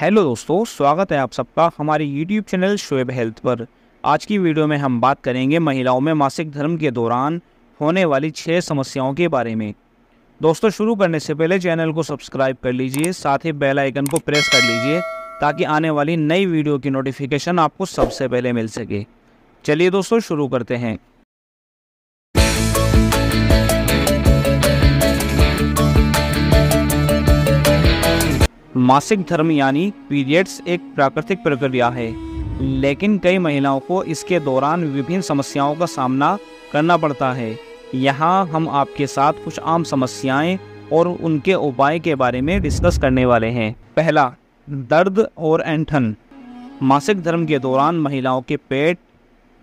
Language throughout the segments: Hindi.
हेलो दोस्तों स्वागत है आप सबका हमारे यूट्यूब चैनल शोएब हेल्थ पर आज की वीडियो में हम बात करेंगे महिलाओं में मासिक धर्म के दौरान होने वाली छः समस्याओं के बारे में दोस्तों शुरू करने से पहले चैनल को सब्सक्राइब कर लीजिए साथ ही बेल आइकन को प्रेस कर लीजिए ताकि आने वाली नई वीडियो की नोटिफिकेशन आपको सबसे पहले मिल सके चलिए दोस्तों शुरू करते हैं मासिक धर्म यानी पीरियड्स एक प्राकृतिक प्रक्रिया है लेकिन कई महिलाओं को इसके दौरान विभिन्न समस्याओं का सामना करना पड़ता है यहाँ हम आपके साथ कुछ आम समस्याएं और उनके उपाय के बारे में डिस्कस करने वाले हैं पहला दर्द और एंठन मासिक धर्म के दौरान महिलाओं के पेट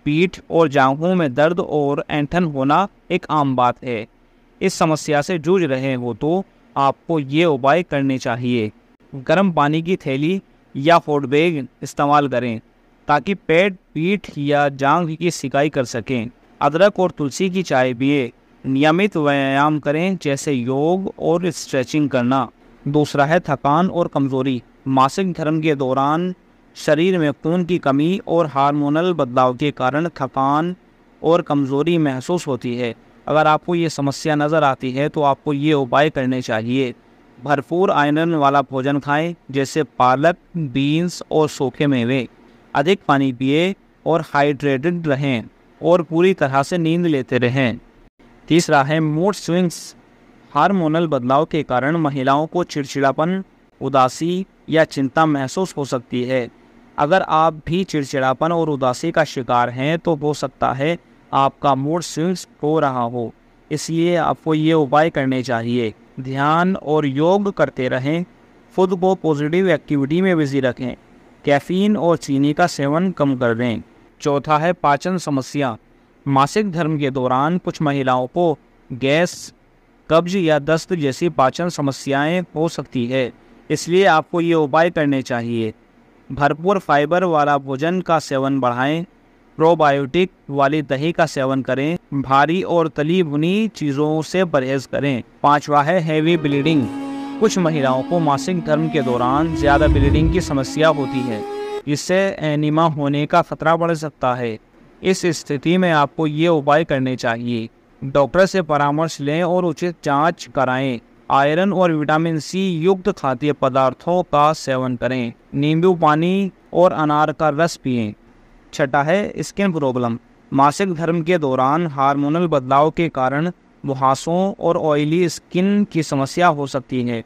पीठ और जांघों में दर्द और एंठन होना एक आम बात है इस समस्या से जूझ रहे हो तो आपको ये उपाय करने चाहिए गर्म पानी की थैली या फोट बैग इस्तेमाल करें ताकि पेट पीठ या जांग की सिकाई कर सकें अदरक और तुलसी की चाय पिए नियमित व्यायाम करें जैसे योग और स्ट्रेचिंग करना दूसरा है थकान और कमज़ोरी मासिक धर्म के दौरान शरीर में खून की कमी और हार्मोनल बदलाव के कारण थकान और कमज़ोरी महसूस होती है अगर आपको ये समस्या नज़र आती है तो आपको ये उपाय करने चाहिए भरपूर आयरन वाला भोजन खाएं जैसे पालक बीन्स और सूखे मेवे अधिक पानी पिए और हाइड्रेटेड रहें और पूरी तरह से नींद लेते रहें तीसरा है मूड स्विंग्स हार्मोनल बदलाव के कारण महिलाओं को चिड़चिड़ापन उदासी या चिंता महसूस हो सकती है अगर आप भी चिड़चिड़ापन और उदासी का शिकार हैं तो हो सकता है आपका मूड स्विंग्स हो रहा हो इसलिए आपको ये उपाय करने चाहिए ध्यान और योग करते रहें खुद को पॉजिटिव एक्टिविटी में बिजी रखें कैफीन और चीनी का सेवन कम कर दें चौथा है पाचन समस्या मासिक धर्म के दौरान कुछ महिलाओं को गैस कब्ज या दस्त जैसी पाचन समस्याएं हो सकती है इसलिए आपको ये उपाय करने चाहिए भरपूर फाइबर वाला भोजन का सेवन बढ़ाएं प्रोबायोटिक वाली दही का सेवन करें भारी और तली भुनी चीज़ों से परहेज करें पांचवा है हैवी ब्लीडिंग कुछ महिलाओं को मासिक धर्म के दौरान ज़्यादा ब्लीडिंग की समस्या होती है इससे एनिमा होने का खतरा बढ़ सकता है इस स्थिति में आपको ये उपाय करने चाहिए डॉक्टर से परामर्श लें और उचित जांच कराएं आयरन और विटामिन सी युक्त खाद्य पदार्थों का सेवन करें नींबू पानी और अनार का रस पिएं छठा है स्किन प्रॉब्लम मासिक धर्म के दौरान हार्मोनल बदलाव के कारण मुहासों और ऑयली स्किन की समस्या हो सकती है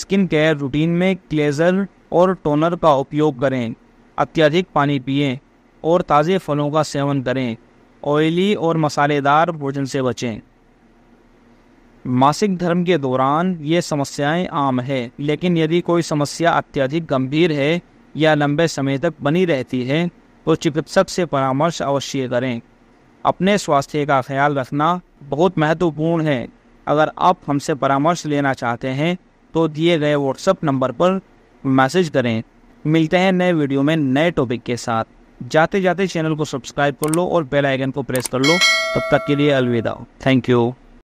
स्किन केयर रूटीन में क्लेजर और टोनर का उपयोग करें अत्यधिक पानी पिए और ताज़े फलों का सेवन करें ऑयली और मसालेदार भोजन से बचें मासिक धर्म के दौरान ये समस्याएं आम है लेकिन यदि कोई समस्या अत्यधिक गंभीर है या लंबे समय तक बनी रहती है तो चिकित्सक से परामर्श अवश्य करें अपने स्वास्थ्य का ख्याल रखना बहुत महत्वपूर्ण है अगर आप हमसे परामर्श लेना चाहते हैं तो दिए गए व्हाट्सएप नंबर पर मैसेज करें मिलते हैं नए वीडियो में नए टॉपिक के साथ जाते जाते चैनल को सब्सक्राइब कर लो और बेल आइकन को प्रेस कर लो तब तक के लिए अलविदा थैंक यू